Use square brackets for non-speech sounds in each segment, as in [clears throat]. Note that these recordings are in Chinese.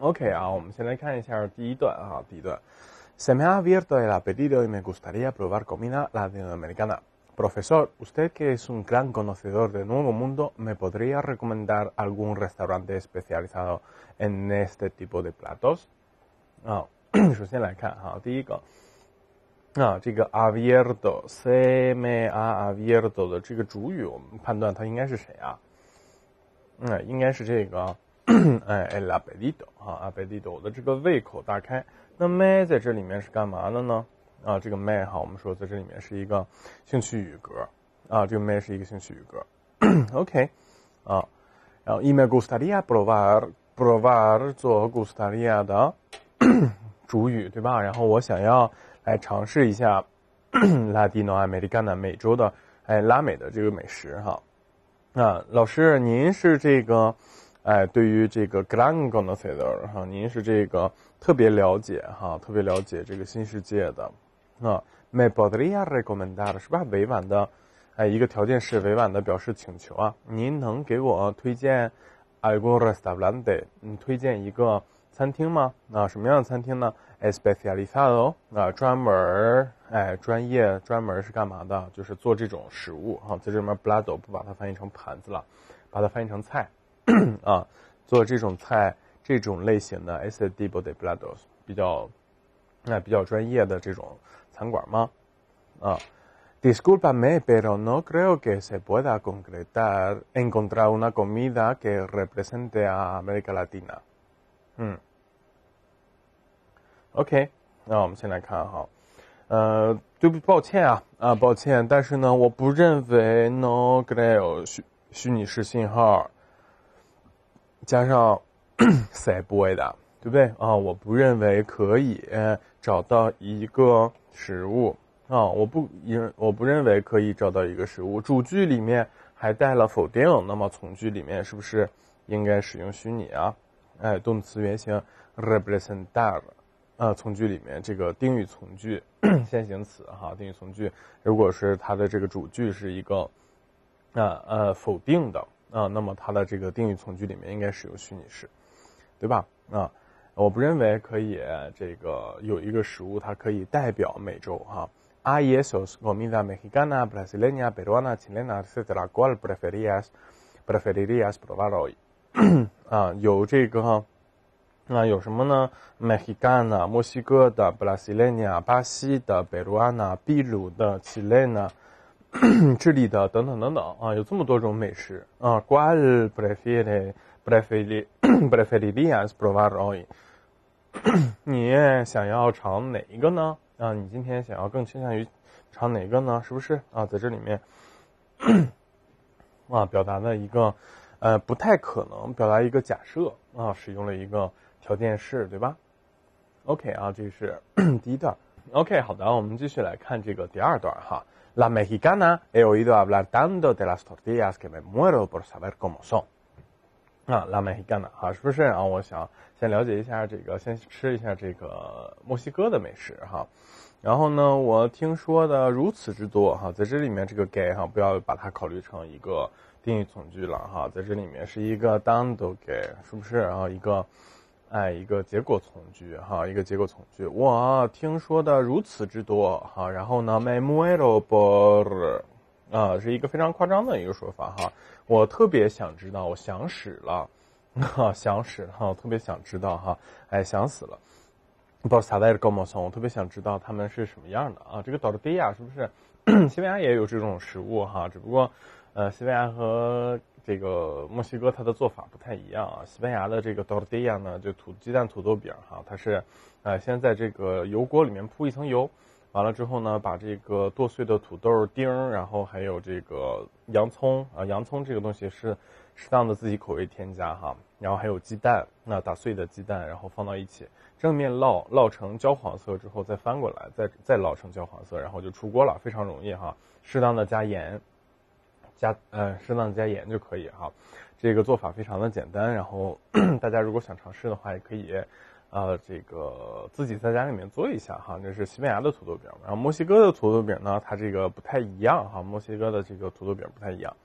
Ok, ah, vamos me ha abierto el apetito y me gustaría probar comida latinoamericana. Profesor, usted que es un gran conocedor del Nuevo Mundo, ¿me podría recomendar algún restaurante especializado en este tipo de platos? primer ah, [clears throat] abierto se me ha abierto 的这个主语，我们判断它应该是谁啊？嗯，应该是这个 [clears throat] 哎，拉贝利多哈，拉贝利多，我的这个胃口大开。那 m y 在这里面是干嘛的呢？啊，这个 m y 哈，我们说在这里面是一个兴趣语格啊，这个 m y 是一个兴趣语格。OK，啊，然后 me gustaría probar，probar 做 gustaría 的 [clears throat] 主语对吧？然后我想要来尝试一下拉丁美洲、美洲的哎，拉美的这个美食哈。那老师，您是这个？哎，对于这个 Glang g o n z á d e r 哈，您是这个特别了解哈，特别了解这个新世界的，啊，me podría r e m m e d a r 是不是委婉的？哎，一个条件是委婉的表示请求啊，您能给我推荐 a l b o r s d a b l a n d e 你推荐一个餐厅吗？啊，什么样的餐厅呢？Especializado 啊，专门儿哎，专业专门是干嘛的？就是做这种食物啊，在这里面 Blado 不把它翻译成盘子了，把它翻译成菜。啊，做这种菜、这种类型的，sí, d b o d o a los 比较那比较专业的这种餐馆吗？啊，disculpame, pero no creo que se pueda concretar encontrar una comida que represente a América Latina。嗯，OK，那我们先来看哈，呃，对不抱歉啊啊，抱歉，但是呢，我不认为 no creo 虚虚拟式信号。加上 “say boy” 的，对不对啊？我不认为可以找到一个食物啊！我不认，我不认为可以找到一个食物。主句里面还带了否定，那么从句里面是不是应该使用虚拟啊？哎，动词原形 “represent that” 啊。从句里面这个定语从句，先 [coughs] 行词哈，定语从句，如果是它的这个主句是一个啊呃否定的。啊，那么它的这个定语从句里面应该使用虚拟式，对吧？啊，我不认为可以这个有一个食物它可以代表美洲哈。¿Qué c o m i d a mexicana, brasileña, peruana, chilena etcétera cual preferías preferirías probar hoy？啊，有这个，那有什么呢？Mexicana，墨西哥的；Brasileña，巴西的；Peruana，秘鲁的；Chilena。[clears throat] 智利的等等等等啊，有这么多种美食啊。¿Cuál prefiere? p r e f e r p i r y a s p r o b a o 你想要尝哪一个呢？啊，你今天想要更倾向于尝哪个呢？是不是？啊，在这里面，[clears throat] 啊，表达了一个，呃，不太可能，表达一个假设啊，使用了一个条件式，对吧？OK 啊，这是 [clears throat] 第一段。OK，好的，我们继续来看这个第二段哈。拉是不是啊？我个，先吃一下这个墨西哥的美食，哈。哎，一个结果从句，哈，一个结果从句。我听说的如此之多，哈。然后呢 m e m o r a b o e 啊，是一个非常夸张的一个说法，哈。我特别想知道，我想死了，[laughs] 哈，想死哈，我特别想知道，哈。哎，想死了。b o s a u e d g u a n á a n 我特别想知道它们是什么样的啊？这个 d o l c e a 是不是，[clears throat] 西班牙也有这种食物，哈？只不过，呃，西班牙和这个墨西哥它的做法不太一样啊，西班牙的这个 tortilla 呢，就土鸡蛋土豆饼哈，它是，呃，先在这个油锅里面铺一层油，完了之后呢，把这个剁碎的土豆丁，然后还有这个洋葱啊，洋葱这个东西是适当的自己口味添加哈，然后还有鸡蛋，那打碎的鸡蛋，然后放到一起，正面烙烙成焦黄色之后再翻过来，再再烙成焦黄色，然后就出锅了，非常容易哈，适当的加盐。加呃，适当加盐就可以哈。这个做法非常的简单，然后 [clears throat] 大家如果想尝试的话，也可以，呃，这个自己在家里面做一下哈。这是西班牙的土豆饼，然后墨西哥的土豆饼呢，它这个不太一样哈。墨西哥的这个土豆饼不太一样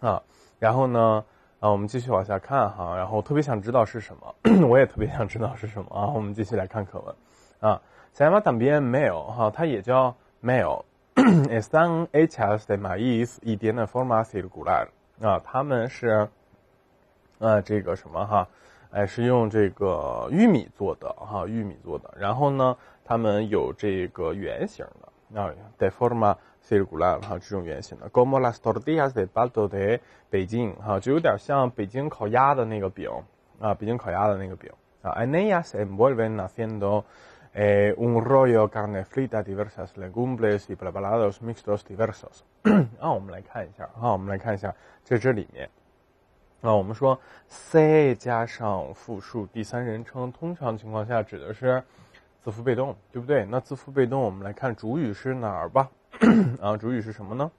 啊。然后呢，啊，我们继续往下看哈。然后特别想知道是什么，我也特别想知道是什么啊。我们继续来看课文啊，在马旁边没有哈，它也叫没有。Están hechas de maíz y de forma circular。啊，他们是，啊，这个什么哈，哎，是用这个玉米做的哈，玉米做的。然后呢，他们有这个圆形的啊，de forma circular 哈，这种圆形的。Como las tortillas de batido de Beijing 哈，就有点像北京烤鸭的那个饼啊，北京烤鸭的那个饼啊。En ellas envuelven haciendo 呃，un rollo carne frita, diversas legumbres y plalalados mixtos diversos。[clears throat] 啊，我们来看一下啊，我们来看一下，在这里面，啊，我们说 c 加上复数第三人称，通常情况下指的是自符被动，对不对？那自符被动，我们来看主语是哪儿吧？[clears throat] 啊，主语是什么呢？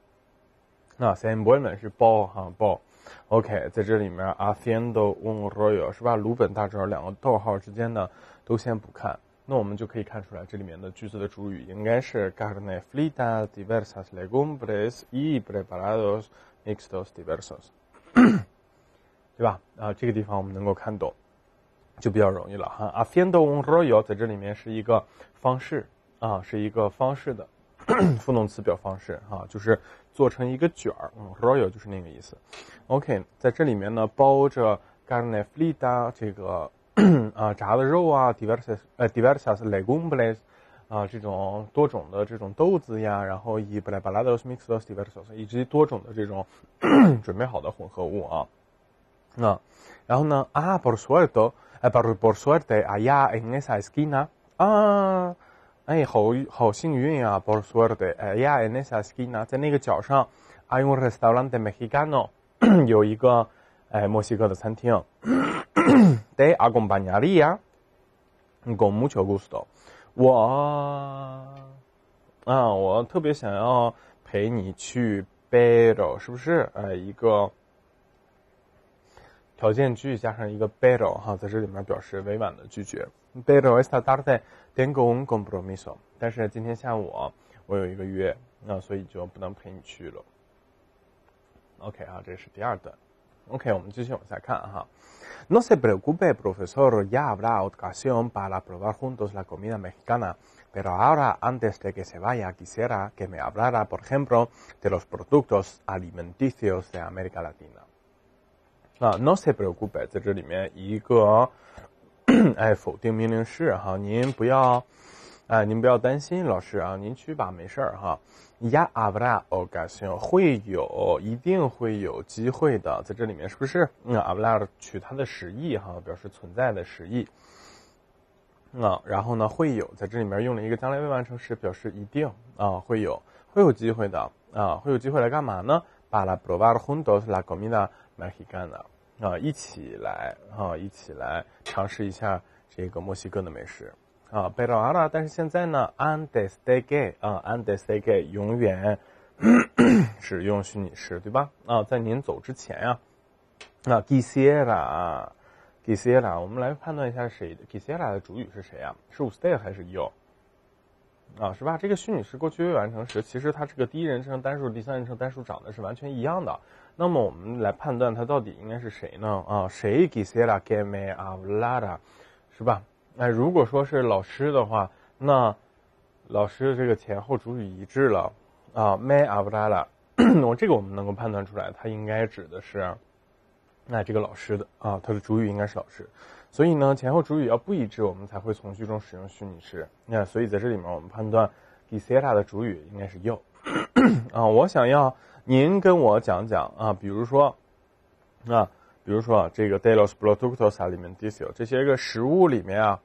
那 same boyleman 是包哈包。OK，在这里面，afiendo un rollo 是吧？鲁本大招，两个逗号之间呢，都先不看。那我们就可以看出来，这里面的句子的主语应该是 garne flida diversas legumbres y preparados mixtos diversos，对吧？啊，这个地方我们能够看懂，就比较容易了哈。afiendo un rollo 在这里面是一个方式啊，是一个方式的 [coughs] 副动词表方式哈，就是做成一个卷儿，嗯，rollo 就是那个意思。OK，在这里面呢，包着 garne flida 这个。啊，炸的肉啊，diversos 呃，diversos legumbres 啊，这种多种的这种豆子呀，然后以巴拉巴拉 dos mixtos diversos 以及多种的这种准备好的混合物啊。那，然后呢啊波 por suerte，哎，por por s u e r t e a en esa esquina，啊，哎，好好幸运啊，por suerte，哎呀，en esa esquina，在那个角上，hay un restaurante mexicano，有一个。哎，墨西哥的餐厅，de acompañaría, con mucho gusto。我，啊，我特别想要陪你去 bailo，是不是？哎，一个条件句加上一个 bailo，哈，在这里面表示委婉的拒绝。bailo está tarde, tengo un compromiso。但是今天下午我有一个约，那所以就不能陪你去了。OK 啊，这是第二段。No se preocupe, profesor, ya habrá ocasión para probar juntos la comida mexicana. Pero ahora, antes de que se vaya, quisiera que me hablara, por ejemplo, de los productos alimenticios de América Latina. Ah, no se preocupe, [coughs] 啊，您不要担心，老师啊，您去吧，没事儿哈。Ya 呀，阿布拉，哦，感谢，会有，一定会有机会的，在这里面是不是？嗯 a v 布 a 取它的实意哈，表示存在的实意。那然后呢，会有，在这里面用了一个将来未完成时，表示一定啊，会有，会有机会的啊，会有机会来干嘛呢？巴拉布瓦的红豆是拉古米 i 买 a n a 啊，一起来啊，一起来尝试一下这个墨西哥的美食。啊，贝拉阿拉，但是现在呢，俺 e s t a gay 啊，俺得 s t a g a 永远只用虚拟时，对吧？啊，在您走之前呀，那 Gisella，Gisella，我们来判断一下谁，Gisella 的主语是谁啊？是我 stay 还是 you？啊，是吧？这个虚拟时过去未完成时，其实它这个第一人称单数、第三人称单数长得是完全一样的。那么我们来判断它到底应该是谁呢？啊，谁 Gisella gave me a l a t a 是吧？那如果说是老师的话，那老师的这个前后主语一致了啊 m y Abdala，我这个我们能够判断出来，它应该指的是那这个老师的啊，它的主语应该是老师，所以呢前后主语要不一致，我们才会从句中使用虚拟式。那所以在这里面我们判断 Gisela 的主语应该是 you [clears throat] 啊，我想要您跟我讲讲啊，比如说啊。比如说啊，这个 d e l o s productos 啊里面 diso 这些个食物里面啊，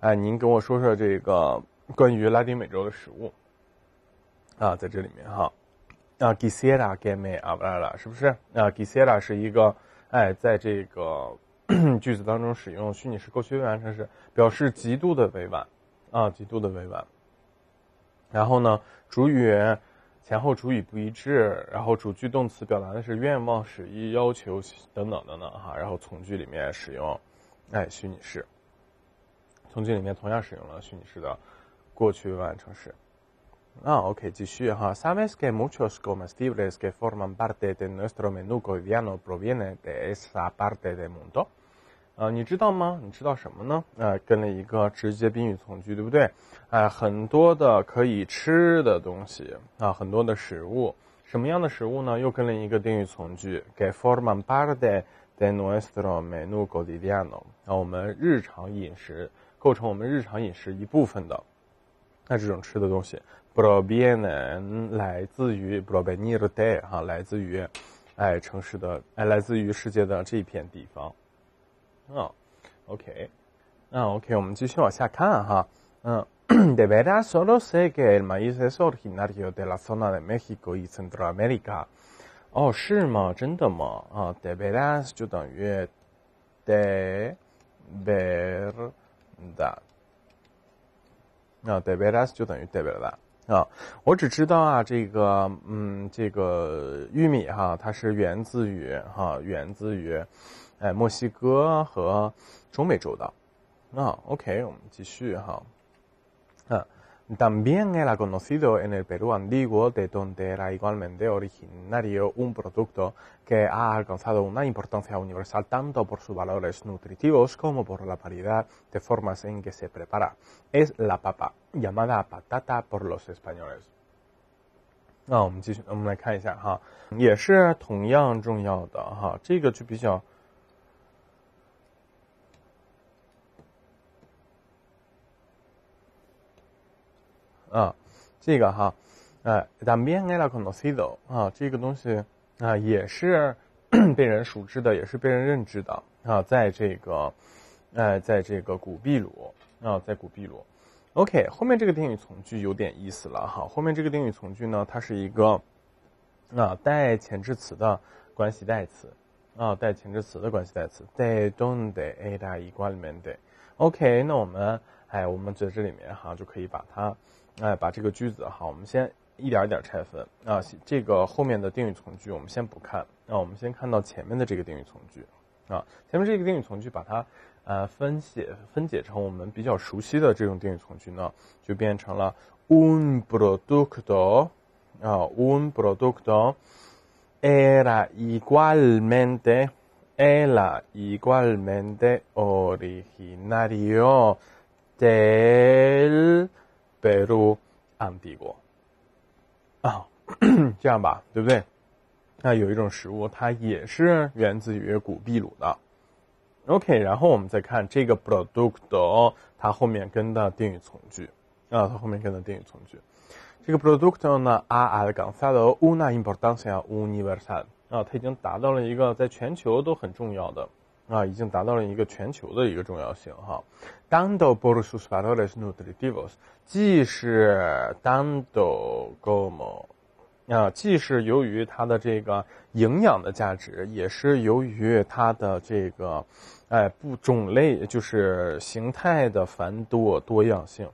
哎，您跟我说说这个关于拉丁美洲的食物啊，在这里面哈啊，giseela g a m e 阿巴 l 拉是不是啊？giseela 是一个哎，在这个 [clears throat] 句子当中使用虚拟式过去完成时，表示极度的委婉啊，极度的委婉。然后呢，主语。前后主语不一致，然后主句动词表达的是愿望、使意、要求等等等等哈，然后从句里面使用，哎虚拟式。从句里面同样使用了虚拟式的过去完成式。啊，OK，继续哈。Sabes que muchos comestibles que forman parte de nuestro menú cotidiano provienen de esa parte del mundo？啊，你知道吗？你知道什么呢？啊，跟了一个直接宾语从句，对不对？哎，很多的可以吃的东西啊，很多的食物。什么样的食物呢？又跟了一个定语从句，给 Forma Padre de nuestro Menú Gordiano。我们日常饮食构成我们日常饮食一部分的，那这种吃的东西 p r o v e n e n t e 来自于 p r o v a b l e m e n t e 哈，来自于哎城市的哎，来自于世界的这片地方。哦，OK，那 OK，我们继续往下看哈。嗯，Deberas solo sé que el maíz es originario de la zona de México y Centroamérica。哦，是吗？真的吗？啊，Deberas 就等于 Deberda。啊，Deberas 就等于 Deberda。啊，我只知道啊，这个，嗯，这个玉米哈，它是源自于哈，源自于。también ok, También era conocido en el Perú antiguo, de donde era igualmente originario un producto que ha alcanzado una importancia universal tanto por sus valores nutritivos como por la variedad de formas en que se prepara. Es la papa, llamada patata por los españoles. 啊，这个哈，哎，咱们 o 挨了可能飞走啊，这个东西啊也是 [clears throat] 被人熟知的，也是被人认知的啊。在这个，哎，在这个古秘鲁啊，在古秘鲁。OK，后面这个定语从句有点意思了哈。后面这个定语从句呢，它是一个那带前置词的关系代词啊，带前置词的关系代词 d e y don't t e y a 大一冠里面 t e y OK，那我们哎，我们在这里面哈就可以把它。哎，把这个句子哈，我们先一点一点拆分啊。这个后面的定语从句我们先不看，那我们先看到前面的这个定语从句啊。前面这个定语从句把它呃分解分解成我们比较熟悉的这种定语从句呢，就变成了 un producto，啊，un producto era igualmente era igualmente originario del 秘鲁，安第国，啊，[clears throat] 这样吧，对不对？那有一种食物，它也是源自于古秘鲁的。OK，然后我们再看这个 p r o d u c t o 它后面跟的定语从句啊，它后面跟的定语从句。这个 p r o d u c t o 呢，啊，Al g o n s a l o una importancia universal 啊，它已经达到了一个在全球都很重要的。啊，已经达到了一个全球的一个重要性哈。Dando b o r s u s patolus nutritivos，既是 dando como，啊，既是由于它的这个营养的价值，也是由于它的这个，哎，不，种类就是形态的繁多多样性。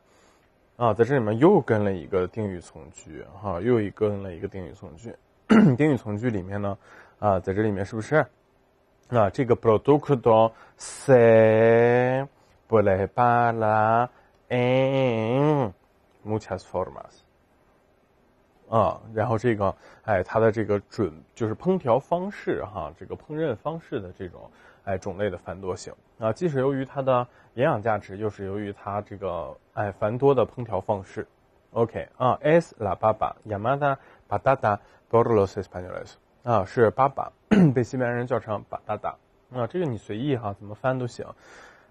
啊，在这里面又跟了一个定语从句哈，又一跟了一个定语从句。[coughs] 定语从句里面呢，啊，在这里面是不是？那这个 producto se p u e e para en muchas formas 啊，然后这个哎它的这个准就是烹调方式哈，这个烹饪方式的这种哎种类的繁多性啊，既是由于它的营养价值，又是由于它这个哎繁多的烹调方式。OK 啊，es la papa llamada patata por los españoles。啊，是粑粑，[clears throat] 被西班牙人叫成粑哒哒。啊，这个你随意哈，怎么翻都行。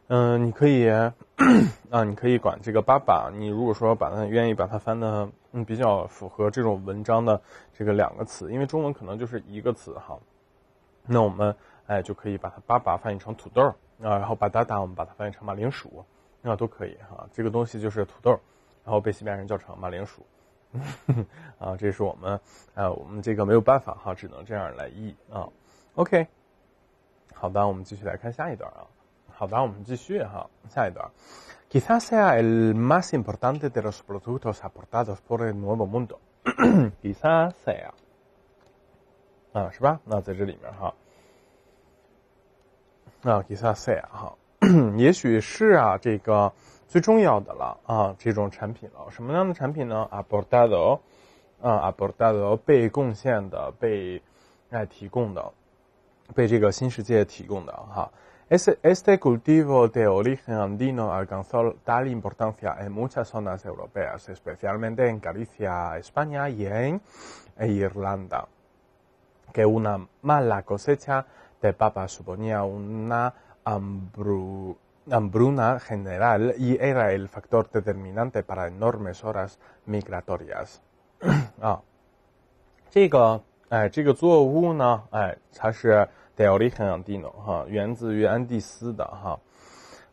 嗯，你可以，[clears throat] 啊，你可以管这个粑粑。你如果说把它愿意把它翻的，嗯，比较符合这种文章的这个两个词，因为中文可能就是一个词哈。那我们哎就可以把它粑粑翻译成土豆啊，然后粑哒哒我们把它翻译成马铃薯，啊，都可以哈。这个东西就是土豆，然后被西班牙人叫成马铃薯。啊，这是我们，啊，我们这个没有办法哈，只能这样来译啊。OK，好的，我们继续来看下一段啊。好的，我们继续哈，下一段。Quizás sea el más importante de los productos aportados por el nuevo mundo。Quizás sea，啊，是吧？那在这里面哈，啊，Quizás sea 哈，也许是啊，这个。importante. de 最重要的了啊，这种产品了。什么样的产品呢？aportado，啊，aportado Este cultivo de origen andino alcanzó tal importancia en muchas zonas europeas, especialmente en Galicia, España y en Irlanda, que una mala cosecha de papa suponía una hambruna 那么，bruna general era el factor determinante para n o r m a s i o r a s migratorias。啊，这个，哎，这个作物呢，哎，它是 d e o r i g a n a n d i n o 哈，源自于安第斯的。哈，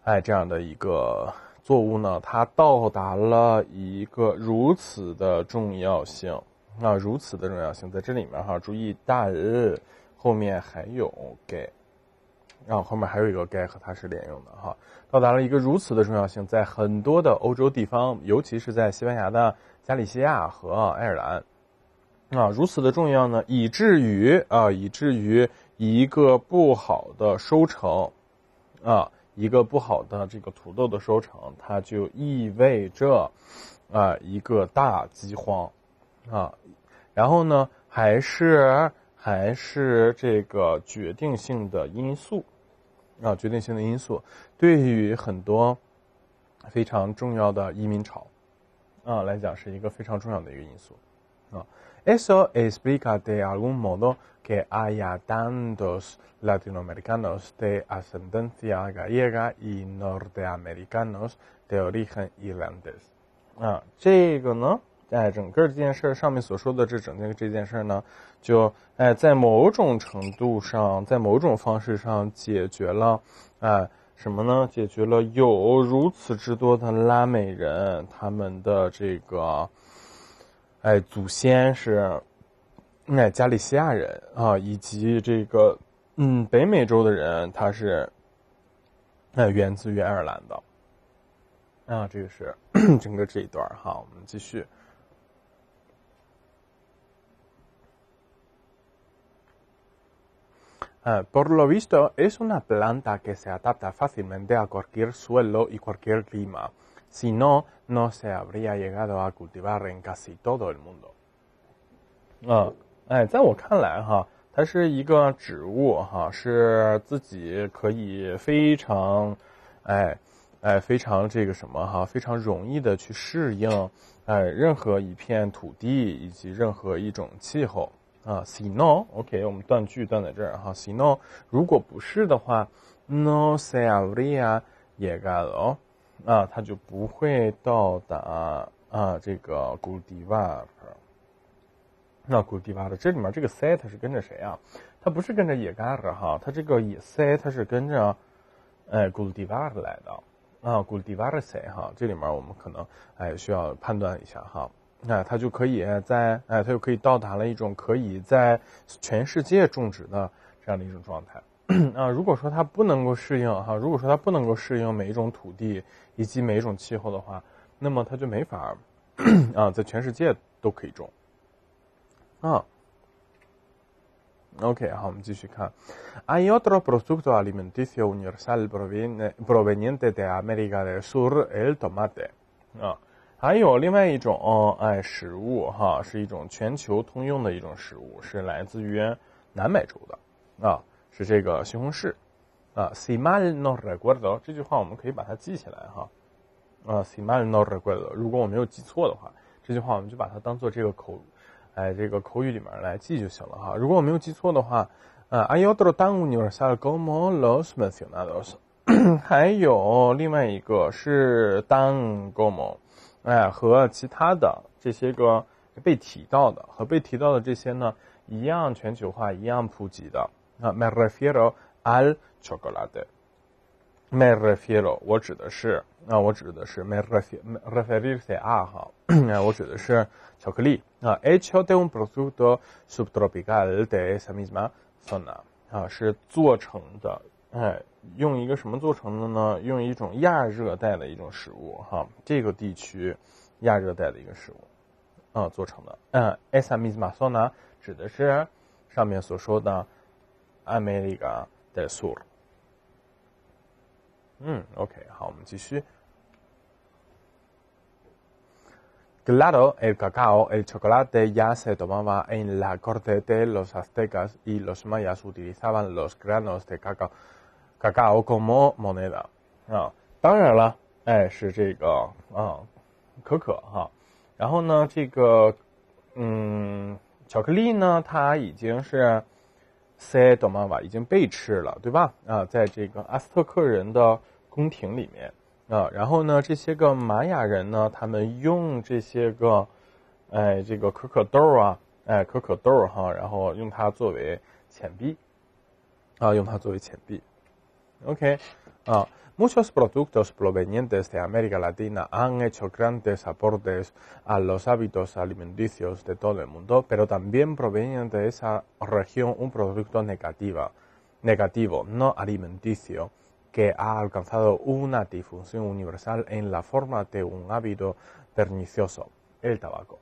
哎，这样的一个作物呢，它到达了一个如此的重要性。那如此的重要性，在这里面哈，注意大日后面还有给。然后后面还有一个该和它是连用的哈，到达了一个如此的重要性，在很多的欧洲地方，尤其是在西班牙的加利西亚和爱尔兰，啊，如此的重要呢，以至于啊，以至于一个不好的收成，啊，一个不好的这个土豆的收成，它就意味着啊一个大饥荒，啊，然后呢还是还是这个决定性的因素。啊，决定性的因素，对于很多非常重要的移民潮，啊，来讲是一个非常重要的一个因素。啊。eso explica de algún modo que haya tantos latinoamericanos de ascendencia gallega y norteamericanos de origen irlandés. s s 这个呢？哎，整个这件事上面所说的这整件这件事呢，就哎，在某种程度上，在某种方式上解决了，哎，什么呢？解决了有如此之多的拉美人，他们的这个，哎，祖先是，哎，加利西亚人啊，以及这个，嗯，北美洲的人，他是，哎，源自于爱尔兰的，啊，这个是 [clears throat] 整个这一段哈，我们继续。啊，por lo visto es una planta que se adapta fácilmente a cualquier suelo y cualquier clima. Si no, no se habría llegado a cultivar en casi todo el mundo. 嗯，哎，在我看来哈，它是一个植物哈，是自己可以非常，哎，哎，非常这个什么哈，非常容易的去适应，哎，任何一片土地以及任何一种气候。啊 s i n o o k 我们断句断在这儿哈 s i n o 如果不是的话，no se había llegado，啊，他就不会到达啊这个 g u d i v a 那 g u d i v a 这里面这个 s 塞它是跟着谁啊？它不是跟着野干儿哈，它这个野塞它是跟着哎 g u d i v a 来的啊，Gudiava 的塞哈，这里面我们可能哎需要判断一下哈。那它就可以在哎，它就可以到达了一种可以在全世界种植的这样的一种状态。啊，[clears throat] 如果说它不能够适应哈，如果说它不能够适应每一种土地以及每一种气候的话，那么它就没法啊在全世界都可以种。啊，OK，好，我们继续看，¿hay otro producto alimenticio universal proveniente proveniente de América del Sur el tomate？啊。还有另外一种，哦、哎，食物哈，是一种全球通用的一种食物，是来自于南美洲的，啊，是这个西红柿，啊，simal no reguado，这句话我们可以把它记起来哈，啊，simal no reguado，如果我没有记错的话，这句话我们就把它当做这个口，哎，这个口语里面来记就行了哈。如果我没有记错的话，呃，ayudó 耽误你了，como los mencionados，[coughs] 还有另外一个是，como 哎，和其他的这些个被提到的和被提到的这些呢，一样全球化，一样普及的。啊，me refiero al chocolate。me refiero，我指的是，啊，我指的是 me referirte o r e a 哈，哎，我指的是巧克力。啊 e c h o de l a p r o d u c i o s u b r e e bigal de esa misma zona，啊，是做成的。哎，用一个什么做成的呢？用一种亚热带的一种食物，哈，这个地区亚热带的一个食物啊做成的。嗯，esa misma zona 指的是上面所说的 América del Sur。嗯，OK，好，我们继续。Glado el cacao el chocolate ya se tomaba en la corte de los aztecas y los mayas utilizaban los granos de cacao。嘎嘎，我搞么莫那个啊？当然了，哎，是这个啊，可可哈。然后呢，这个嗯，巧克力呢，它已经是 C d e l m a a 已经被吃了，对吧？啊，在这个阿斯特克人的宫廷里面啊。然后呢，这些个玛雅人呢，他们用这些个哎这个可可豆啊，哎可可豆哈，然后用它作为钱币啊，用它作为钱币。Okay. Ah, muchos productos provenientes de América Latina han hecho grandes aportes a los hábitos alimenticios de todo el mundo, pero también provenientes de esa región un producto negativa, negativo, no alimenticio, que ha alcanzado una difusión universal en la forma de un hábito pernicioso, el tabaco.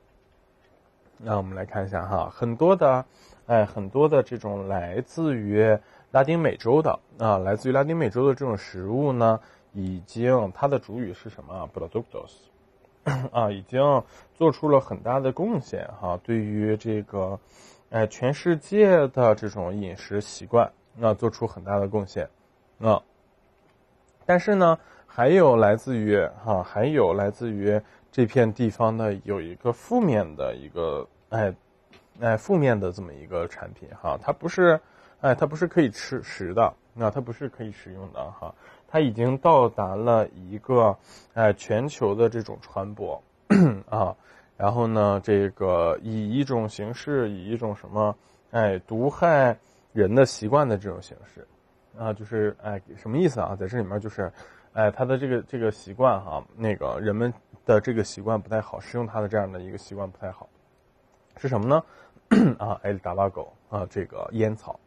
拉丁美洲的啊，来自于拉丁美洲的这种食物呢，已经它的主语是什么？布拉多克斯啊，已经做出了很大的贡献哈，对于这个哎全世界的这种饮食习惯，那做出很大的贡献啊。但是呢，还有来自于哈，还有来自于这片地方的有一个负面的一个哎哎负面的这么一个产品哈，它不是。哎，它不是可以吃食的，那它不是可以食用的哈。它已经到达了一个，哎，全球的这种传播，啊，然后呢，这个以一种形式，以一种什么，哎，毒害人的习惯的这种形式，啊，就是哎，什么意思啊？在这里面就是，哎，它的这个这个习惯哈，那个人们的这个习惯不太好，食用它的这样的一个习惯不太好，是什么呢？[coughs] 啊，埃里达拉狗啊，这个烟草。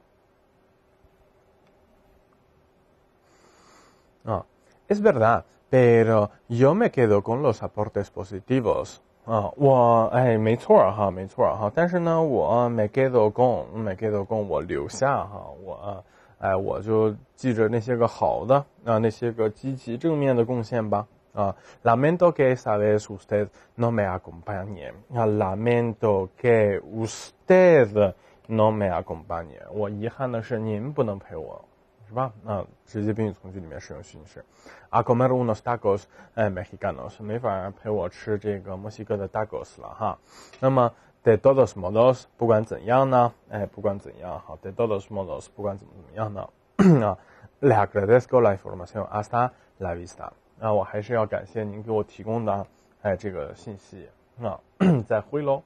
啊，es verdad，pero yo me quedo con los aportes positivos。啊，我哎没错儿哈，没错儿哈。但是呢，我 me e d o o me q e n 我留下哈，我哎我就记着那些个好的啊，那些个积极正面的贡献吧。啊，lamento que esta vez usted no me acompañe。啊，lamento que usted no me acompañe。我遗憾的是您不能陪我。是吧？那直接宾语从句里面使用虚拟式，Acometé unos tacos，m e 哎，墨西哥 n o s 没法陪我吃这个墨西哥的 tacos 了哈。那么，de todos modos，不管怎样呢？哎，不管怎样，好，de todos modos，不管怎么怎么样呢？啊，两个，desgraciados 嘛，先用 asta，lavista。那我还是要感谢您给我提供的哎这个信息。那 [coughs] 再会喽。